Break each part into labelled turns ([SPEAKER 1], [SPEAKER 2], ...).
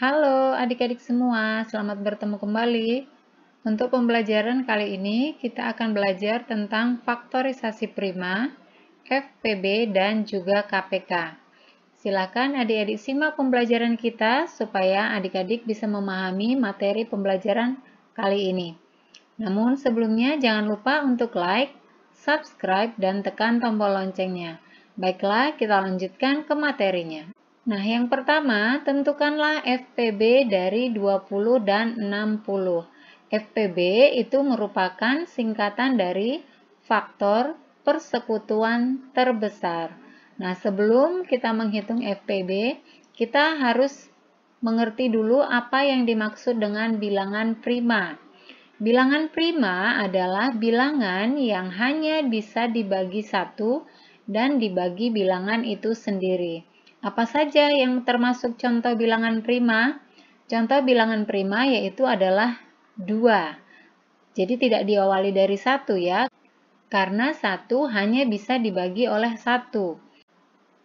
[SPEAKER 1] Halo adik-adik semua, selamat bertemu kembali. Untuk pembelajaran kali ini, kita akan belajar tentang faktorisasi prima, FPB, dan juga KPK. Silakan adik-adik simak pembelajaran kita supaya adik-adik bisa memahami materi pembelajaran kali ini. Namun sebelumnya jangan lupa untuk like, subscribe, dan tekan tombol loncengnya. Baiklah, kita lanjutkan ke materinya. Nah, yang pertama, tentukanlah FPB dari 20 dan 60. FPB itu merupakan singkatan dari faktor persekutuan terbesar. Nah, sebelum kita menghitung FPB, kita harus mengerti dulu apa yang dimaksud dengan bilangan prima. Bilangan prima adalah bilangan yang hanya bisa dibagi satu dan dibagi bilangan itu sendiri. Apa saja yang termasuk contoh bilangan prima? Contoh bilangan prima yaitu adalah 2. Jadi tidak diawali dari 1 ya, karena 1 hanya bisa dibagi oleh 1.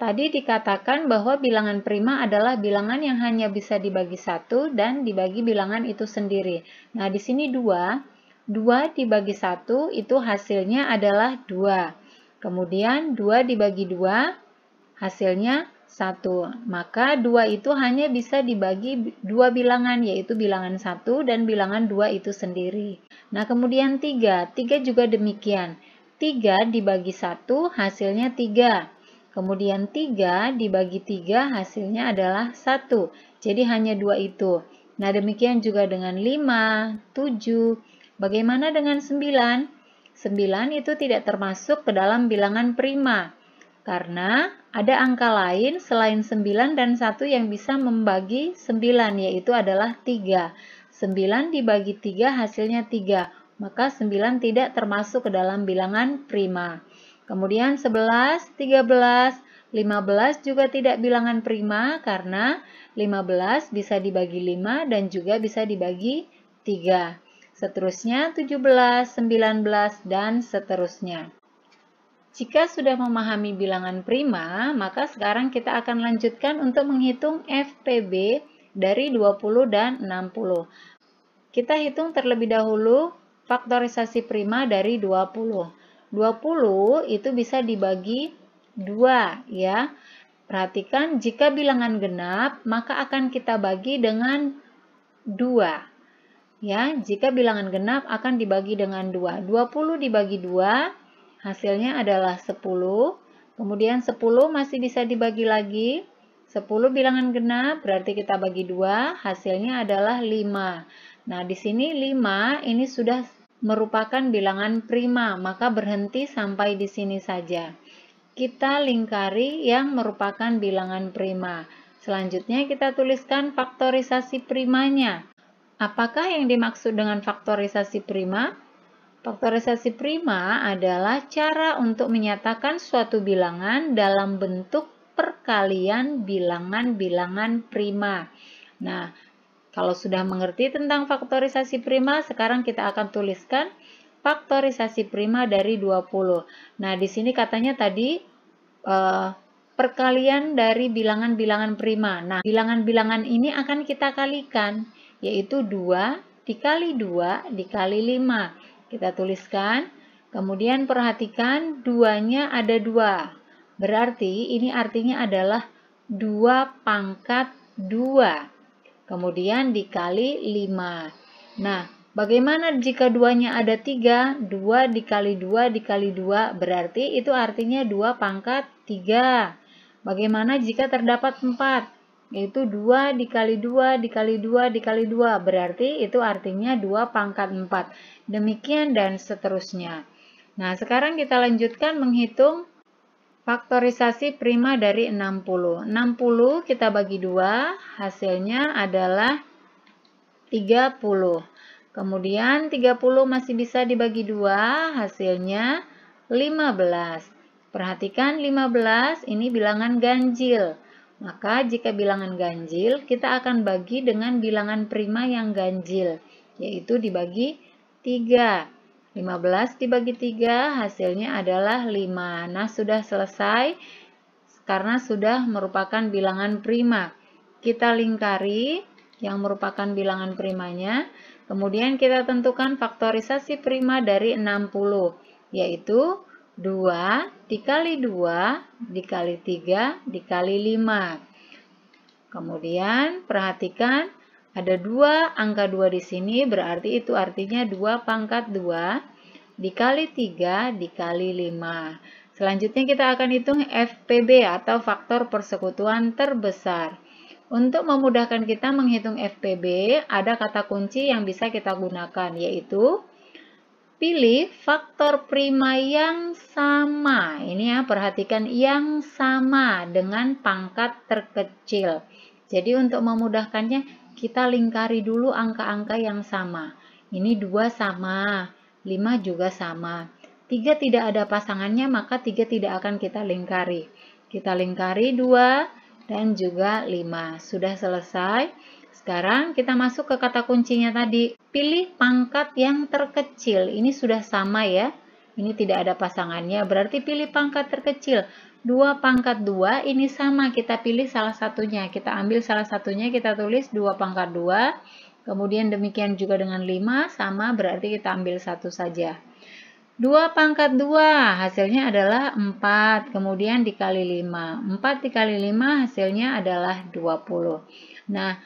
[SPEAKER 1] Tadi dikatakan bahwa bilangan prima adalah bilangan yang hanya bisa dibagi 1 dan dibagi bilangan itu sendiri. Nah, di sini 2, 2 dibagi 1 itu hasilnya adalah 2. Kemudian 2 dibagi 2 hasilnya 1. Maka 2 itu hanya bisa dibagi dua bilangan, yaitu bilangan 1 dan bilangan 2 itu sendiri. Nah, kemudian 3. 3 juga demikian. 3 dibagi 1 hasilnya 3. Kemudian 3 dibagi 3 hasilnya adalah 1. Jadi hanya 2 itu. Nah, demikian juga dengan 5, 7. Bagaimana dengan 9? 9 itu tidak termasuk ke dalam bilangan prima. Karena ada angka lain selain 9 dan 1 yang bisa membagi 9, yaitu adalah 3. 9 dibagi 3 hasilnya 3, maka 9 tidak termasuk ke dalam bilangan prima. Kemudian 11, 13, 15 juga tidak bilangan prima karena 15 bisa dibagi 5 dan juga bisa dibagi 3. Seterusnya 17, 19, dan seterusnya. Jika sudah memahami bilangan prima, maka sekarang kita akan lanjutkan untuk menghitung FPB dari 20 dan 60. Kita hitung terlebih dahulu faktorisasi prima dari 20. 20 itu bisa dibagi 2 ya. Perhatikan jika bilangan genap, maka akan kita bagi dengan 2. Ya, jika bilangan genap akan dibagi dengan 2. 20 dibagi 2 Hasilnya adalah 10. Kemudian 10 masih bisa dibagi lagi. 10 bilangan genap berarti kita bagi 2, hasilnya adalah 5. Nah, di sini 5 ini sudah merupakan bilangan prima, maka berhenti sampai di sini saja. Kita lingkari yang merupakan bilangan prima. Selanjutnya kita tuliskan faktorisasi primanya. Apakah yang dimaksud dengan faktorisasi prima? Faktorisasi prima adalah cara untuk menyatakan suatu bilangan dalam bentuk perkalian bilangan-bilangan prima. Nah, kalau sudah mengerti tentang faktorisasi prima, sekarang kita akan tuliskan faktorisasi prima dari 20. Nah, di sini katanya tadi eh, perkalian dari bilangan-bilangan prima. Nah, bilangan-bilangan ini akan kita kalikan, yaitu 2 dikali 2 dikali 5. Kita tuliskan. Kemudian perhatikan duanya ada dua. Berarti ini artinya adalah dua pangkat dua Kemudian dikali lima Nah, bagaimana jika duanya ada tiga dua dikali dua dikali dua berarti itu artinya dua pangkat tiga Bagaimana jika terdapat empat yaitu 2 dikali 2 dikali 2 dikali 2 berarti itu artinya 2 pangkat 4 demikian dan seterusnya nah sekarang kita lanjutkan menghitung faktorisasi prima dari 60 60 kita bagi 2 hasilnya adalah 30 kemudian 30 masih bisa dibagi 2 hasilnya 15 Perhatikan 15 ini bilangan ganjil. Maka jika bilangan ganjil, kita akan bagi dengan bilangan prima yang ganjil, yaitu dibagi 3. 15 dibagi 3 hasilnya adalah 5. Nah, sudah selesai karena sudah merupakan bilangan prima. Kita lingkari yang merupakan bilangan primanya. Kemudian kita tentukan faktorisasi prima dari 60, yaitu 2 dikali 2 dikali 3 dikali 5. Kemudian perhatikan ada 2 angka 2 di sini berarti itu artinya 2 pangkat 2 dikali 3 dikali 5. Selanjutnya kita akan hitung FPB atau faktor persekutuan terbesar. Untuk memudahkan kita menghitung FPB, ada kata kunci yang bisa kita gunakan yaitu Pilih faktor prima yang sama. Ini ya, perhatikan yang sama dengan pangkat terkecil. Jadi untuk memudahkannya, kita lingkari dulu angka-angka yang sama. Ini dua sama, 5 juga sama. Tiga tidak ada pasangannya, maka tiga tidak akan kita lingkari. Kita lingkari dua dan juga 5. Sudah selesai. Sekarang kita masuk ke kata kuncinya tadi. Pilih pangkat yang terkecil. Ini sudah sama ya. Ini tidak ada pasangannya, berarti pilih pangkat terkecil. 2 pangkat 2 ini sama, kita pilih salah satunya. Kita ambil salah satunya, kita tulis 2 pangkat 2. Kemudian demikian juga dengan 5, sama berarti kita ambil satu saja. 2 pangkat 2 hasilnya adalah 4, kemudian dikali 5. 4 dikali 5 hasilnya adalah 20. Nah,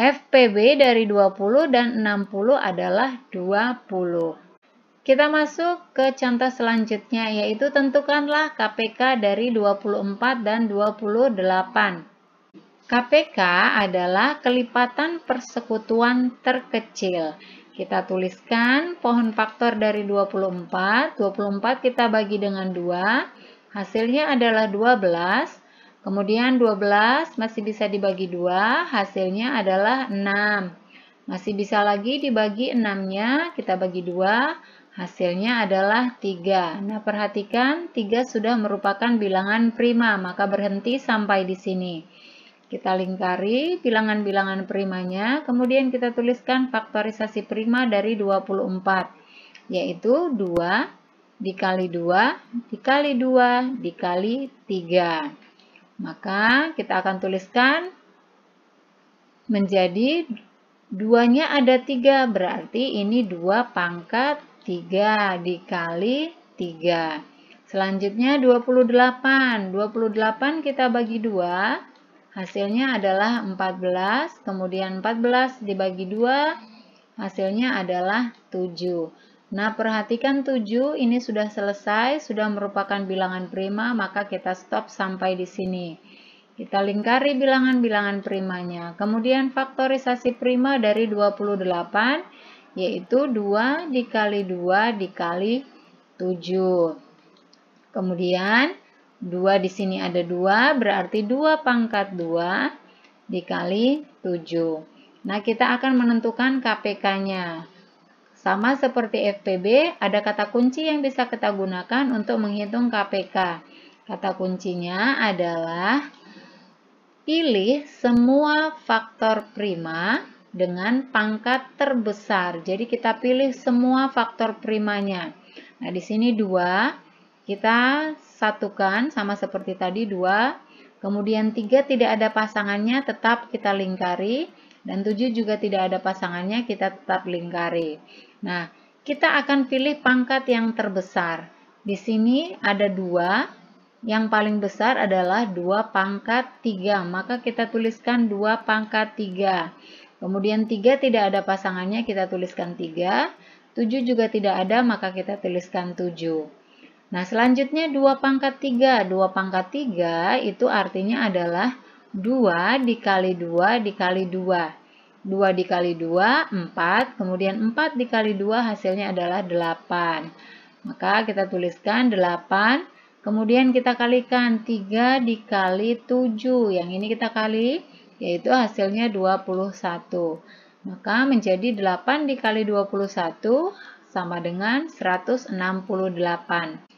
[SPEAKER 1] FPB dari 20 dan 60 adalah 20. Kita masuk ke contoh selanjutnya yaitu tentukanlah KPK dari 24 dan 28. KPK adalah kelipatan persekutuan terkecil. Kita tuliskan pohon faktor dari 24, 24 kita bagi dengan 2, hasilnya adalah 12, Kemudian 12 masih bisa dibagi 2, hasilnya adalah 6. Masih bisa lagi dibagi 6-nya, kita bagi 2, hasilnya adalah 3. Nah, perhatikan 3 sudah merupakan bilangan prima, maka berhenti sampai di sini. Kita lingkari bilangan-bilangan primanya, kemudian kita tuliskan faktorisasi prima dari 24, yaitu 2 dikali 2 dikali 2 dikali 3. Maka kita akan tuliskan menjadi duanya ada tiga berarti ini dua pangkat tiga dikali tiga. Selanjutnya 28. 28 kita bagi dua, hasilnya adalah 14, kemudian 14 dibagi dua, hasilnya adalah 7. Nah, perhatikan 7 ini sudah selesai, sudah merupakan bilangan prima, maka kita stop sampai di sini. Kita lingkari bilangan-bilangan primanya. Kemudian faktorisasi prima dari 28, yaitu 2 dikali 2 dikali 7. Kemudian 2 di sini ada 2, berarti 2 pangkat 2 dikali 7. Nah, kita akan menentukan KPK-nya. Sama seperti FPB, ada kata kunci yang bisa kita gunakan untuk menghitung KPK. Kata kuncinya adalah pilih semua faktor prima dengan pangkat terbesar. Jadi kita pilih semua faktor primanya. Nah, di sini 2 kita satukan sama seperti tadi 2. Kemudian 3 tidak ada pasangannya tetap kita lingkari. Dan 7 juga tidak ada pasangannya, kita tetap lingkari. Nah, kita akan pilih pangkat yang terbesar. Di sini ada dua, yang paling besar adalah 2 pangkat 3, maka kita tuliskan 2 pangkat 3. Kemudian 3 tidak ada pasangannya, kita tuliskan 3. 7 juga tidak ada, maka kita tuliskan 7. Nah, selanjutnya 2 pangkat 3. 2 pangkat 3 itu artinya adalah 2 dikali 2 dikali 2. 2 dikali 2, 4. Kemudian 4 dikali 2 hasilnya adalah 8. Maka kita tuliskan 8. Kemudian kita kalikan 3 dikali 7. Yang ini kita kali, yaitu hasilnya 21. Maka menjadi 8 dikali 21 sama dengan 168.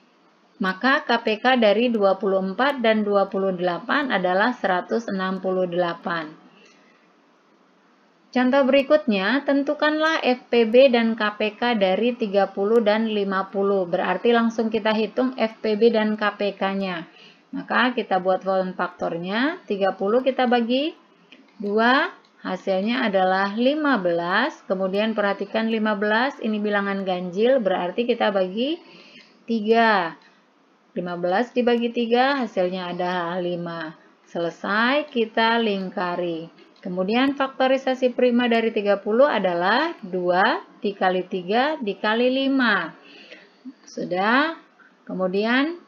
[SPEAKER 1] Maka KPK dari 24 dan 28 adalah 168. Contoh berikutnya, tentukanlah FPB dan KPK dari 30 dan 50. Berarti langsung kita hitung FPB dan KPK-nya. Maka kita buat volume faktornya, 30 kita bagi 2, hasilnya adalah 15. Kemudian perhatikan 15, ini bilangan ganjil, berarti kita bagi 3. 15 dibagi 3 hasilnya ada 5. Selesai, kita lingkari. Kemudian faktorisasi prima dari 30 adalah 2 dikali 3 dikali 5. Sudah. Kemudian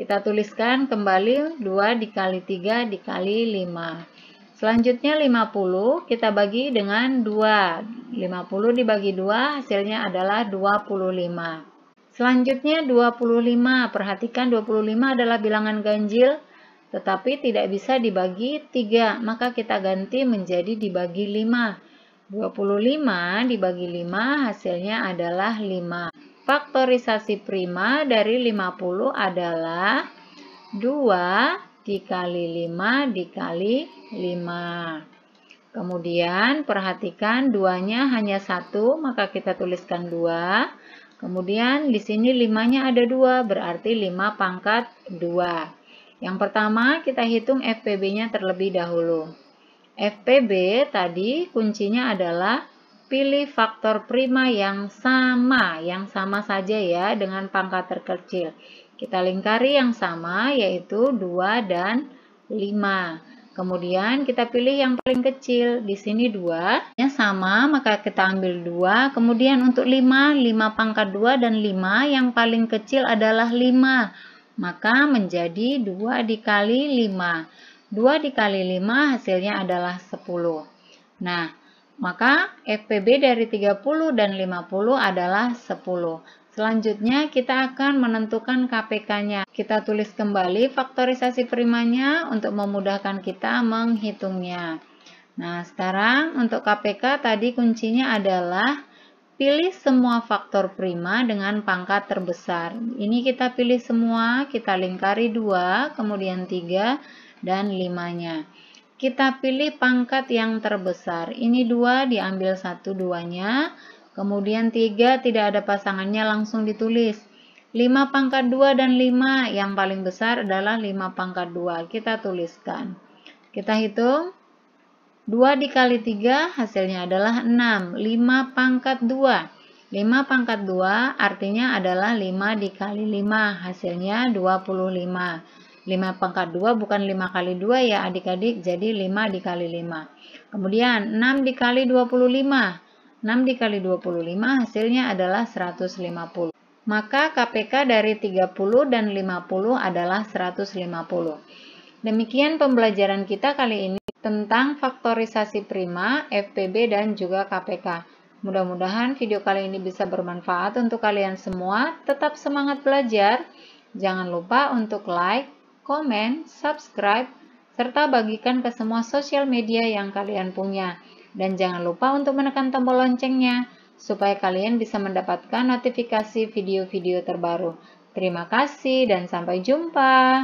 [SPEAKER 1] kita tuliskan kembali 2 dikali 3 dikali 5. Selanjutnya 50 kita bagi dengan 2. 50 dibagi 2 hasilnya adalah 25. Selanjutnya 25. Perhatikan 25 adalah bilangan ganjil tetapi tidak bisa dibagi 3, maka kita ganti menjadi dibagi 5. 25 dibagi 5 hasilnya adalah 5. Faktorisasi prima dari 50 adalah 2 dikali 5 dikali 5. Kemudian perhatikan 2-nya hanya 1, maka kita tuliskan 2. Kemudian di sini 5 ada dua, berarti 5 pangkat 2. Yang pertama kita hitung FPB-nya terlebih dahulu. FPB tadi kuncinya adalah pilih faktor prima yang sama, yang sama saja ya dengan pangkat terkecil. Kita lingkari yang sama yaitu 2 dan 5. Kemudian kita pilih yang paling kecil. Di sini 2. Yang sama, maka kita ambil 2. Kemudian untuk 5, 5 pangkat 2 dan 5. Yang paling kecil adalah 5. Maka menjadi 2 dikali 5. 2 dikali 5 hasilnya adalah 10. Nah, maka FPB dari 30 dan 50 adalah 10. Selanjutnya kita akan menentukan KPK-nya. Kita tulis kembali faktorisasi primanya untuk memudahkan kita menghitungnya. Nah, sekarang untuk KPK tadi kuncinya adalah pilih semua faktor prima dengan pangkat terbesar. Ini kita pilih semua, kita lingkari 2, kemudian 3, dan 5-nya. Kita pilih pangkat yang terbesar. Ini 2, diambil 1 duanya. nya Kemudian 3 tidak ada pasangannya langsung ditulis. 5 pangkat 2 dan 5 yang paling besar adalah 5 pangkat 2. Kita tuliskan. Kita hitung. 2 dikali 3 hasilnya adalah 6. 5 pangkat 2. 5 pangkat 2 artinya adalah 5 dikali 5. Hasilnya 25. 5 pangkat 2 bukan 5 kali 2 ya adik-adik. Jadi 5 dikali 5. Kemudian 6 dikali 25. 6 dikali 25 hasilnya adalah 150. Maka KPK dari 30 dan 50 adalah 150. Demikian pembelajaran kita kali ini tentang faktorisasi prima, FPB, dan juga KPK. Mudah-mudahan video kali ini bisa bermanfaat untuk kalian semua. Tetap semangat belajar. Jangan lupa untuk like, komen, subscribe, serta bagikan ke semua sosial media yang kalian punya. Dan jangan lupa untuk menekan tombol loncengnya, supaya kalian bisa mendapatkan notifikasi video-video terbaru. Terima kasih dan sampai jumpa.